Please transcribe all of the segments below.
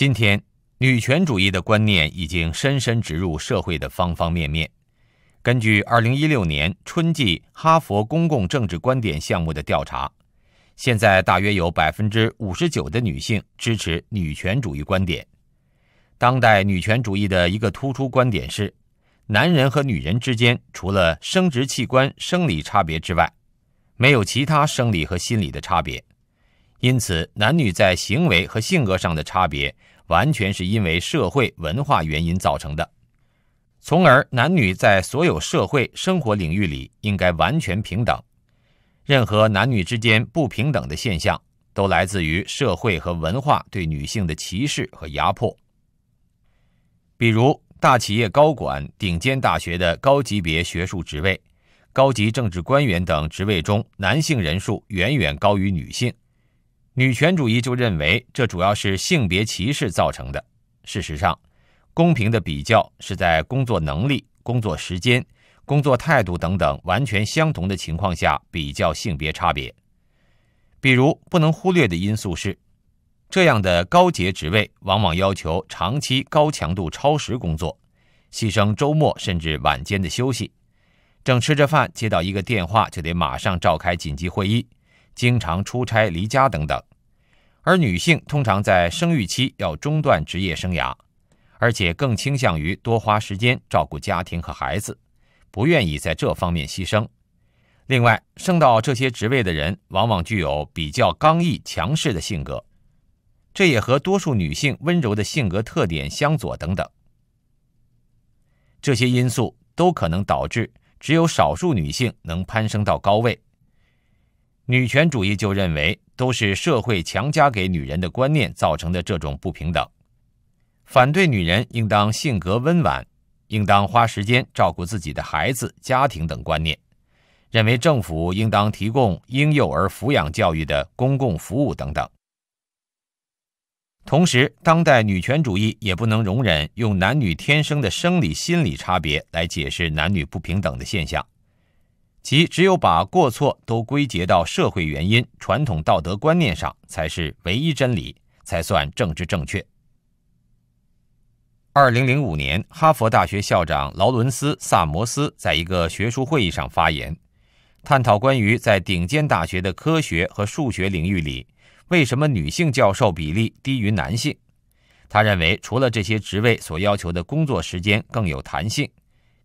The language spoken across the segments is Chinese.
今天，女权主义的观念已经深深植入社会的方方面面。根据2016年春季哈佛公共政治观点项目的调查，现在大约有59%的女性支持女权主义观点。当代女权主义的一个突出观点是，男人和女人之间除了生殖器官生理差别之外，没有其他生理和心理的差别。因此，男女在行为和性格上的差别，完全是因为社会文化原因造成的。从而，男女在所有社会生活领域里应该完全平等。任何男女之间不平等的现象，都来自于社会和文化对女性的歧视和压迫。比如，大企业高管、顶尖大学的高级别学术职位、高级政治官员等职位中，男性人数远远高于女性。女权主义就认为，这主要是性别歧视造成的。事实上，公平的比较是在工作能力、工作时间、工作态度等等完全相同的情况下比较性别差别。比如，不能忽略的因素是，这样的高阶职位往往要求长期高强度超时工作，牺牲周末甚至晚间的休息。正吃着饭，接到一个电话，就得马上召开紧急会议。经常出差、离家等等，而女性通常在生育期要中断职业生涯，而且更倾向于多花时间照顾家庭和孩子，不愿意在这方面牺牲。另外，升到这些职位的人往往具有比较刚毅、强势的性格，这也和多数女性温柔的性格特点相左等等。这些因素都可能导致只有少数女性能攀升到高位。女权主义就认为，都是社会强加给女人的观念造成的这种不平等，反对女人应当性格温婉，应当花时间照顾自己的孩子、家庭等观念，认为政府应当提供婴幼儿抚养教育的公共服务等等。同时，当代女权主义也不能容忍用男女天生的生理、心理差别来解释男女不平等的现象。即只有把过错都归结到社会原因、传统道德观念上，才是唯一真理，才算政治正确。二零零五年，哈佛大学校长劳伦斯·萨摩斯在一个学术会议上发言，探讨关于在顶尖大学的科学和数学领域里，为什么女性教授比例低于男性。他认为，除了这些职位所要求的工作时间更有弹性，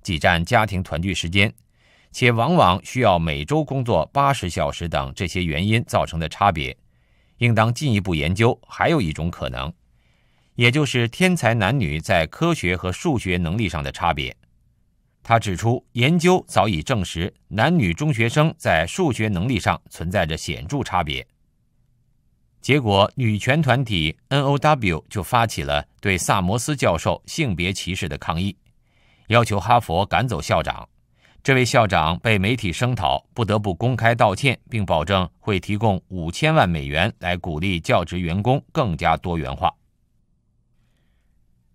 挤占家庭团聚时间。且往往需要每周工作八十小时等这些原因造成的差别，应当进一步研究。还有一种可能，也就是天才男女在科学和数学能力上的差别。他指出，研究早已证实，男女中学生在数学能力上存在着显著差别。结果，女权团体 N O W 就发起了对萨摩斯教授性别歧视的抗议，要求哈佛赶走校长。这位校长被媒体声讨，不得不公开道歉，并保证会提供五千万美元来鼓励教职员工更加多元化。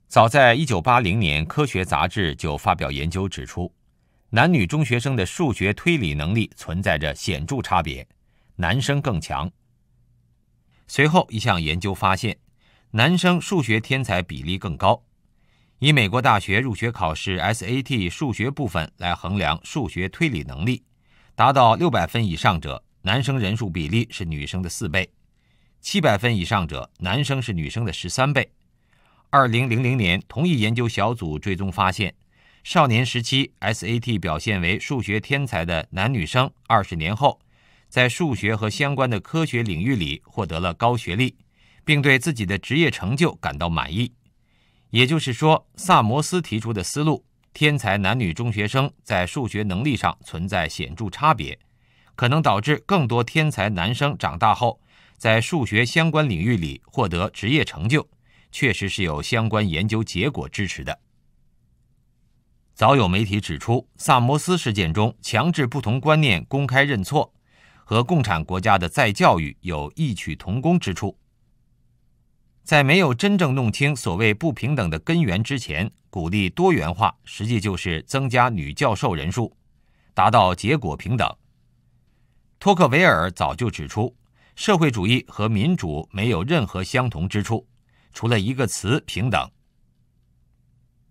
早在一九八零年，《科学》杂志就发表研究指出，男女中学生的数学推理能力存在着显著差别，男生更强。随后一项研究发现，男生数学天才比例更高。以美国大学入学考试 SAT 数学部分来衡量数学推理能力，达到六百分以上者，男生人数比例是女生的四倍；七百分以上者，男生是女生的十三倍。二零零零年，同一研究小组追踪发现，少年时期 SAT 表现为数学天才的男女生，二十年后，在数学和相关的科学领域里获得了高学历，并对自己的职业成就感到满意。也就是说，萨摩斯提出的思路：天才男女中学生在数学能力上存在显著差别，可能导致更多天才男生长大后在数学相关领域里获得职业成就，确实是有相关研究结果支持的。早有媒体指出，萨摩斯事件中强制不同观念公开认错，和共产国家的再教育有异曲同工之处。在没有真正弄清所谓不平等的根源之前，鼓励多元化，实际就是增加女教授人数，达到结果平等。托克维尔早就指出，社会主义和民主没有任何相同之处，除了一个词“平等”。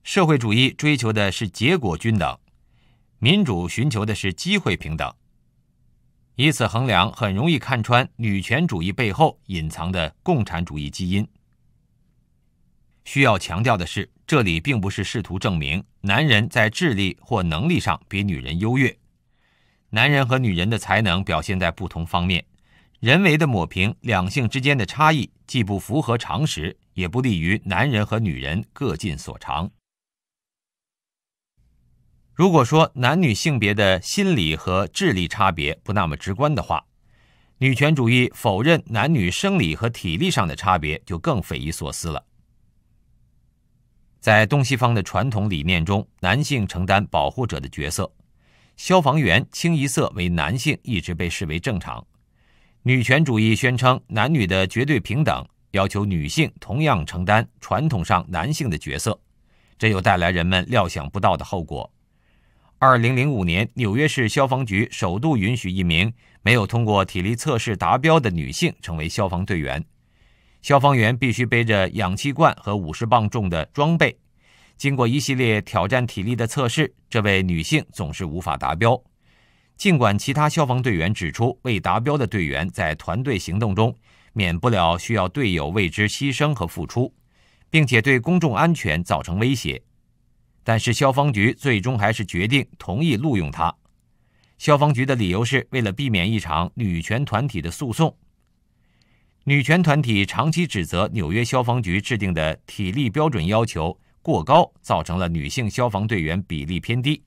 社会主义追求的是结果均等，民主寻求的是机会平等。以此衡量，很容易看穿女权主义背后隐藏的共产主义基因。需要强调的是，这里并不是试图证明男人在智力或能力上比女人优越。男人和女人的才能表现在不同方面，人为的抹平两性之间的差异，既不符合常识，也不利于男人和女人各尽所长。如果说男女性别的心理和智力差别不那么直观的话，女权主义否认男女生理和体力上的差别就更匪夷所思了。在东西方的传统理念中，男性承担保护者的角色，消防员清一色为男性，一直被视为正常。女权主义宣称男女的绝对平等，要求女性同样承担传统上男性的角色，这又带来人们料想不到的后果。2005年，纽约市消防局首度允许一名没有通过体力测试达标的女性成为消防队员。消防员必须背着氧气罐和五十磅重的装备，经过一系列挑战体力的测试。这位女性总是无法达标。尽管其他消防队员指出，未达标的队员在团队行动中免不了需要队友为之牺牲和付出，并且对公众安全造成威胁，但是消防局最终还是决定同意录用她。消防局的理由是为了避免一场女权团体的诉讼。女权团体长期指责纽约消防局制定的体力标准要求过高，造成了女性消防队员比例偏低。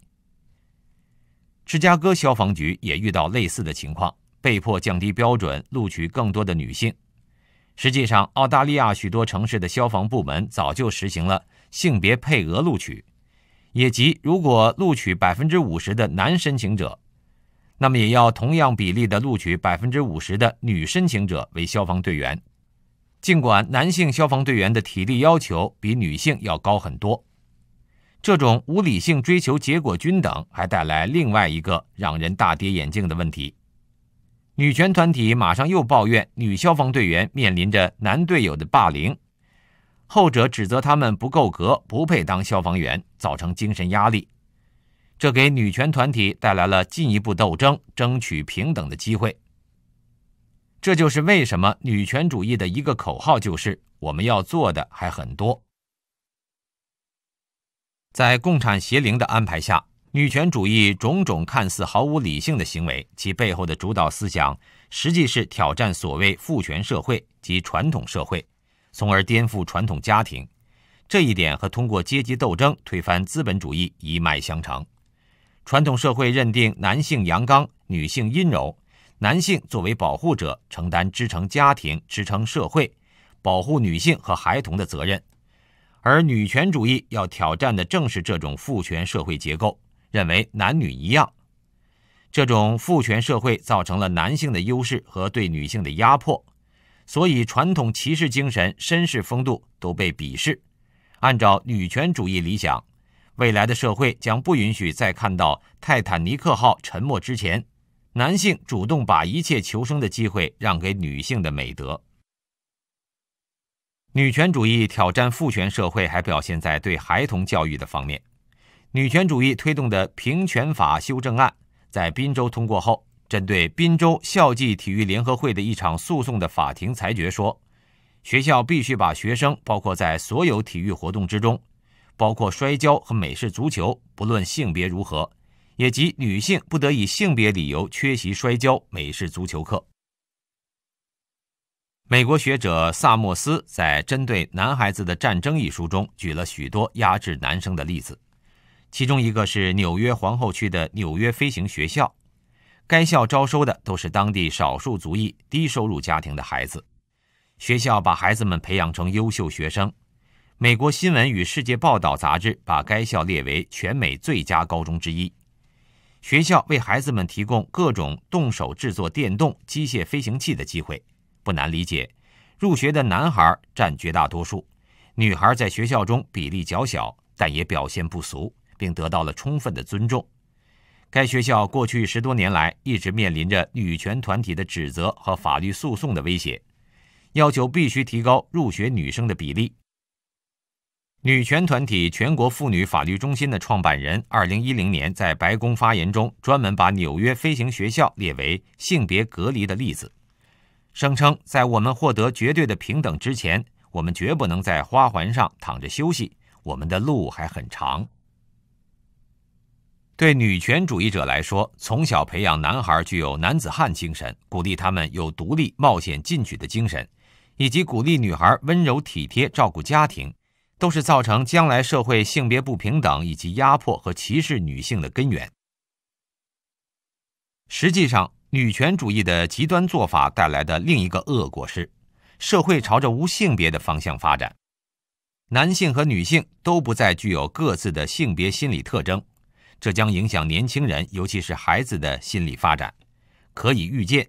芝加哥消防局也遇到类似的情况，被迫降低标准，录取更多的女性。实际上，澳大利亚许多城市的消防部门早就实行了性别配额录取，也即如果录取百分之五十的男申请者。那么也要同样比例的录取百分之五十的女申请者为消防队员，尽管男性消防队员的体力要求比女性要高很多。这种无理性追求结果均等，还带来另外一个让人大跌眼镜的问题：女权团体马上又抱怨女消防队员面临着男队友的霸凌，后者指责他们不够格、不配当消防员，造成精神压力。这给女权团体带来了进一步斗争、争取平等的机会。这就是为什么女权主义的一个口号就是“我们要做的还很多”。在共产邪灵的安排下，女权主义种种看似毫无理性的行为，其背后的主导思想，实际是挑战所谓父权社会及传统社会，从而颠覆传统家庭。这一点和通过阶级斗争推翻资本主义一脉相承。传统社会认定男性阳刚，女性阴柔，男性作为保护者承担支撑家庭、支撑社会、保护女性和孩童的责任，而女权主义要挑战的正是这种父权社会结构，认为男女一样。这种父权社会造成了男性的优势和对女性的压迫，所以传统骑士精神、绅士风度都被鄙视。按照女权主义理想。未来的社会将不允许再看到泰坦尼克号沉没之前，男性主动把一切求生的机会让给女性的美德。女权主义挑战父权社会，还表现在对孩童教育的方面。女权主义推动的平权法修正案在滨州通过后，针对滨州校际体育联合会的一场诉讼的法庭裁决说，学校必须把学生包括在所有体育活动之中。包括摔跤和美式足球，不论性别如何，也即女性不得以性别理由缺席摔跤、美式足球课。美国学者萨默斯在《针对男孩子的战争》一书中举了许多压制男生的例子，其中一个是纽约皇后区的纽约飞行学校，该校招收的都是当地少数族裔、低收入家庭的孩子，学校把孩子们培养成优秀学生。美国新闻与世界报道杂志把该校列为全美最佳高中之一。学校为孩子们提供各种动手制作电动、机械飞行器的机会。不难理解，入学的男孩占绝大多数，女孩在学校中比例较小，但也表现不俗，并得到了充分的尊重。该学校过去十多年来一直面临着女权团体的指责和法律诉讼的威胁，要求必须提高入学女生的比例。女权团体全国妇女法律中心的创办人，二零一零年在白宫发言中，专门把纽约飞行学校列为性别隔离的例子，声称：“在我们获得绝对的平等之前，我们绝不能在花环上躺着休息，我们的路还很长。”对女权主义者来说，从小培养男孩具有男子汉精神，鼓励他们有独立、冒险、进取的精神，以及鼓励女孩温柔体贴、照顾家庭。都是造成将来社会性别不平等以及压迫和歧视女性的根源。实际上，女权主义的极端做法带来的另一个恶果是，社会朝着无性别的方向发展，男性和女性都不再具有各自的性别心理特征，这将影响年轻人，尤其是孩子的心理发展。可以预见，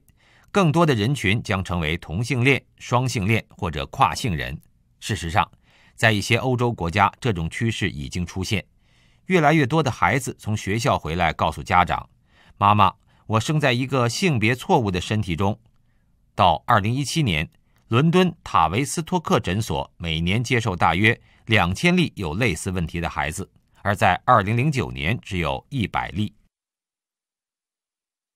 更多的人群将成为同性恋、双性恋或者跨性人。事实上，在一些欧洲国家，这种趋势已经出现，越来越多的孩子从学校回来告诉家长：“妈妈，我生在一个性别错误的身体中。”到2017年，伦敦塔维斯托克诊所每年接受大约2000例有类似问题的孩子，而在2009年只有一百例。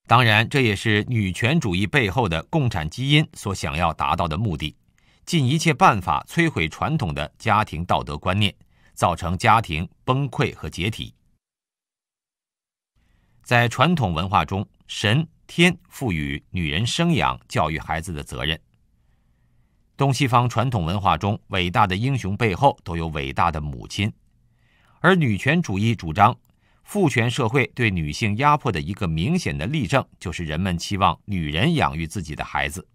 当然，这也是女权主义背后的“共产基因”所想要达到的目的。尽一切办法摧毁传统的家庭道德观念，造成家庭崩溃和解体。在传统文化中，神天赋予女人生养教育孩子的责任。东西方传统文化中，伟大的英雄背后都有伟大的母亲，而女权主义主张父权社会对女性压迫的一个明显的例证，就是人们期望女人养育自己的孩子。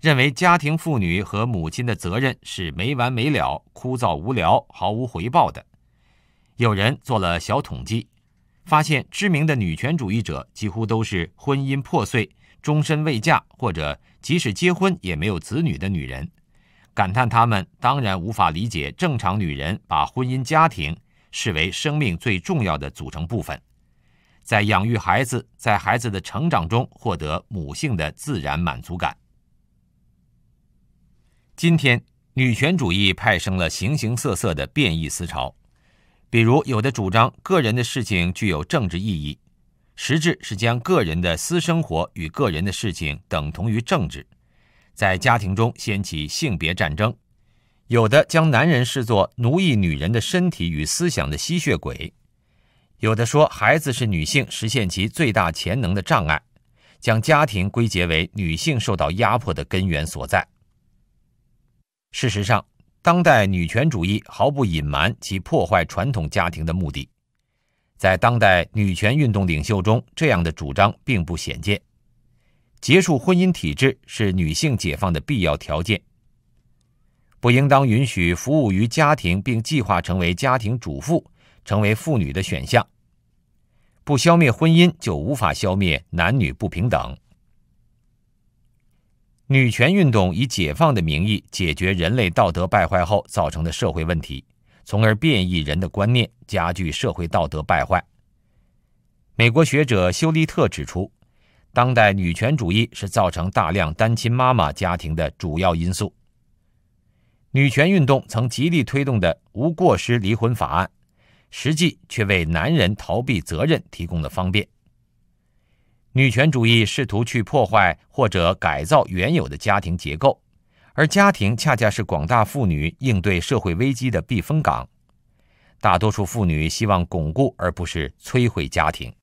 认为家庭妇女和母亲的责任是没完没了、枯燥无聊、毫无回报的。有人做了小统计，发现知名的女权主义者几乎都是婚姻破碎、终身未嫁或者即使结婚也没有子女的女人，感叹她们当然无法理解正常女人把婚姻家庭视为生命最重要的组成部分，在养育孩子、在孩子的成长中获得母性的自然满足感。今天，女权主义派生了形形色色的变异思潮，比如有的主张个人的事情具有政治意义，实质是将个人的私生活与个人的事情等同于政治，在家庭中掀起性别战争；有的将男人视作奴役女人的身体与思想的吸血鬼；有的说孩子是女性实现其最大潜能的障碍，将家庭归结为女性受到压迫的根源所在。事实上，当代女权主义毫不隐瞒其破坏传统家庭的目的。在当代女权运动领袖中，这样的主张并不鲜见。结束婚姻体制是女性解放的必要条件。不应当允许服务于家庭并计划成为家庭主妇成为妇女的选项。不消灭婚姻，就无法消灭男女不平等。女权运动以解放的名义解决人类道德败坏后造成的社会问题，从而变异人的观念，加剧社会道德败坏。美国学者修利特指出，当代女权主义是造成大量单亲妈妈家庭的主要因素。女权运动曾极力推动的无过失离婚法案，实际却为男人逃避责任提供了方便。女权主义试图去破坏或者改造原有的家庭结构，而家庭恰恰是广大妇女应对社会危机的避风港。大多数妇女希望巩固而不是摧毁家庭。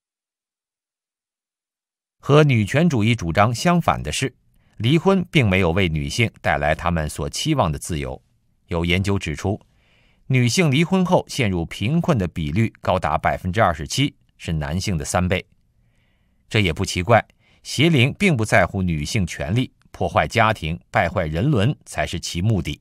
和女权主义主张相反的是，离婚并没有为女性带来她们所期望的自由。有研究指出，女性离婚后陷入贫困的比率高达百分之二十七，是男性的三倍。这也不奇怪，邪灵并不在乎女性权利，破坏家庭、败坏人伦才是其目的。